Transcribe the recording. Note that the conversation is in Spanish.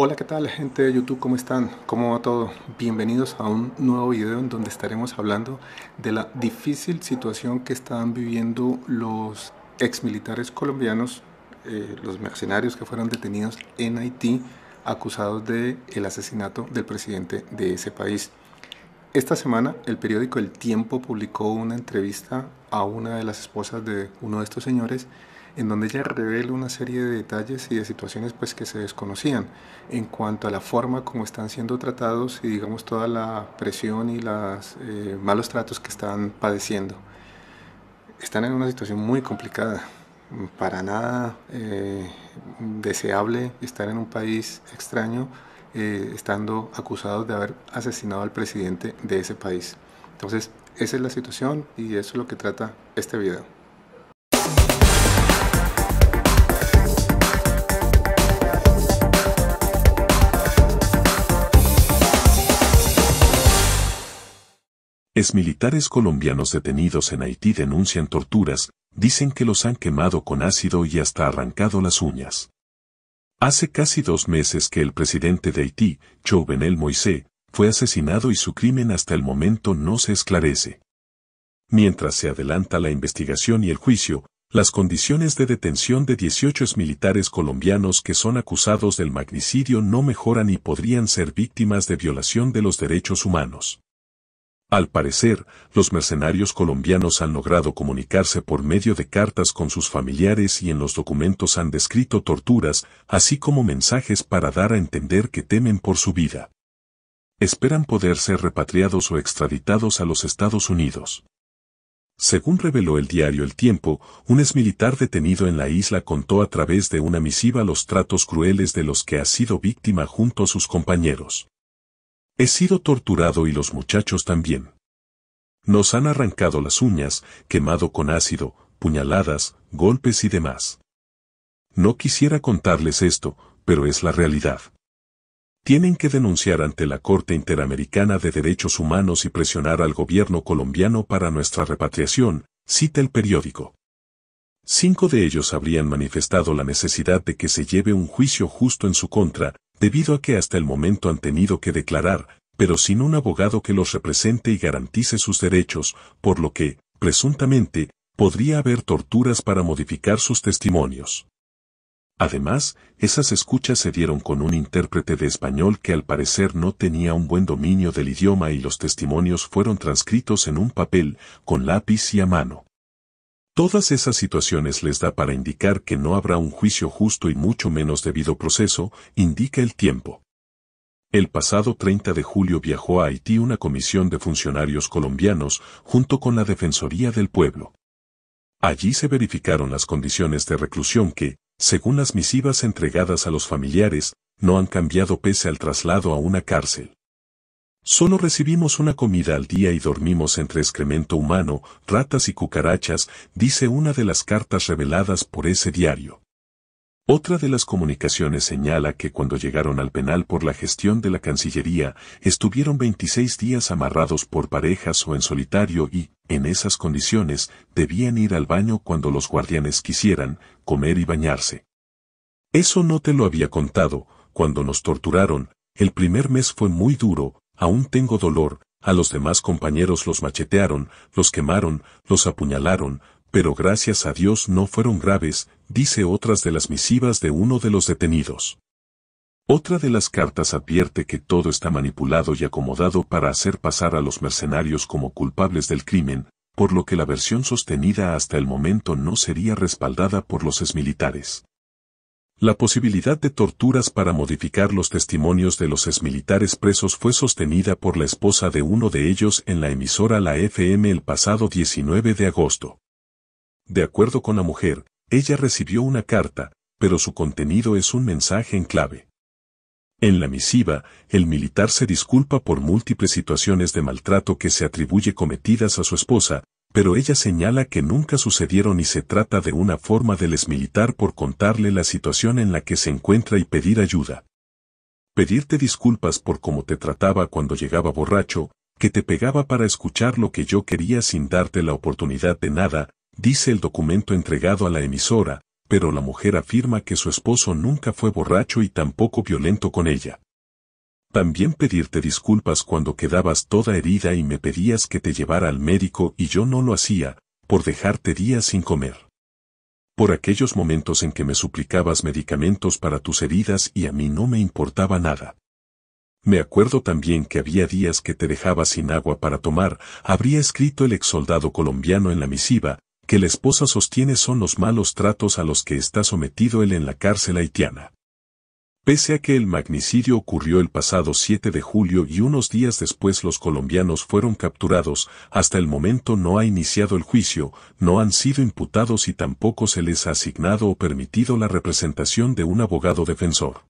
Hola, ¿qué tal gente de YouTube? ¿Cómo están? ¿Cómo va todo? Bienvenidos a un nuevo video en donde estaremos hablando de la difícil situación que están viviendo los exmilitares colombianos, eh, los mercenarios que fueron detenidos en Haití acusados del el asesinato del presidente de ese país. Esta semana el periódico El Tiempo publicó una entrevista a una de las esposas de uno de estos señores en donde ella revela una serie de detalles y de situaciones pues que se desconocían en cuanto a la forma como están siendo tratados y digamos toda la presión y los eh, malos tratos que están padeciendo. Están en una situación muy complicada, para nada eh, deseable estar en un país extraño eh, estando acusados de haber asesinado al presidente de ese país. Entonces, esa es la situación y eso es lo que trata este video. militares colombianos detenidos en Haití denuncian torturas, dicen que los han quemado con ácido y hasta arrancado las uñas. Hace casi dos meses que el presidente de Haití, Jovenel Moisé, fue asesinado y su crimen hasta el momento no se esclarece. Mientras se adelanta la investigación y el juicio, las condiciones de detención de 18 militares colombianos que son acusados del magnicidio no mejoran y podrían ser víctimas de violación de los derechos humanos. Al parecer, los mercenarios colombianos han logrado comunicarse por medio de cartas con sus familiares y en los documentos han descrito torturas, así como mensajes para dar a entender que temen por su vida. Esperan poder ser repatriados o extraditados a los Estados Unidos. Según reveló el diario El Tiempo, un exmilitar detenido en la isla contó a través de una misiva los tratos crueles de los que ha sido víctima junto a sus compañeros. He sido torturado y los muchachos también. Nos han arrancado las uñas, quemado con ácido, puñaladas, golpes y demás. No quisiera contarles esto, pero es la realidad. Tienen que denunciar ante la Corte Interamericana de Derechos Humanos y presionar al gobierno colombiano para nuestra repatriación, cita el periódico. Cinco de ellos habrían manifestado la necesidad de que se lleve un juicio justo en su contra, debido a que hasta el momento han tenido que declarar, pero sin un abogado que los represente y garantice sus derechos, por lo que, presuntamente, podría haber torturas para modificar sus testimonios. Además, esas escuchas se dieron con un intérprete de español que al parecer no tenía un buen dominio del idioma y los testimonios fueron transcritos en un papel, con lápiz y a mano. Todas esas situaciones les da para indicar que no habrá un juicio justo y mucho menos debido proceso, indica el tiempo. El pasado 30 de julio viajó a Haití una comisión de funcionarios colombianos junto con la Defensoría del Pueblo. Allí se verificaron las condiciones de reclusión que, según las misivas entregadas a los familiares, no han cambiado pese al traslado a una cárcel. Solo recibimos una comida al día y dormimos entre excremento humano, ratas y cucarachas, dice una de las cartas reveladas por ese diario. Otra de las comunicaciones señala que cuando llegaron al penal por la gestión de la Cancillería, estuvieron 26 días amarrados por parejas o en solitario y, en esas condiciones, debían ir al baño cuando los guardianes quisieran, comer y bañarse. Eso no te lo había contado, cuando nos torturaron, el primer mes fue muy duro, Aún tengo dolor, a los demás compañeros los machetearon, los quemaron, los apuñalaron, pero gracias a Dios no fueron graves, dice otras de las misivas de uno de los detenidos. Otra de las cartas advierte que todo está manipulado y acomodado para hacer pasar a los mercenarios como culpables del crimen, por lo que la versión sostenida hasta el momento no sería respaldada por los exmilitares. La posibilidad de torturas para modificar los testimonios de los exmilitares presos fue sostenida por la esposa de uno de ellos en la emisora La FM el pasado 19 de agosto. De acuerdo con la mujer, ella recibió una carta, pero su contenido es un mensaje en clave. En la misiva, el militar se disculpa por múltiples situaciones de maltrato que se atribuye cometidas a su esposa, pero ella señala que nunca sucedieron y se trata de una forma les militar por contarle la situación en la que se encuentra y pedir ayuda. Pedirte disculpas por cómo te trataba cuando llegaba borracho, que te pegaba para escuchar lo que yo quería sin darte la oportunidad de nada, dice el documento entregado a la emisora, pero la mujer afirma que su esposo nunca fue borracho y tampoco violento con ella. También pedirte disculpas cuando quedabas toda herida y me pedías que te llevara al médico y yo no lo hacía, por dejarte días sin comer. Por aquellos momentos en que me suplicabas medicamentos para tus heridas y a mí no me importaba nada. Me acuerdo también que había días que te dejaba sin agua para tomar, habría escrito el ex soldado colombiano en la misiva, que la esposa sostiene son los malos tratos a los que está sometido él en la cárcel haitiana. Pese a que el magnicidio ocurrió el pasado 7 de julio y unos días después los colombianos fueron capturados, hasta el momento no ha iniciado el juicio, no han sido imputados y tampoco se les ha asignado o permitido la representación de un abogado defensor.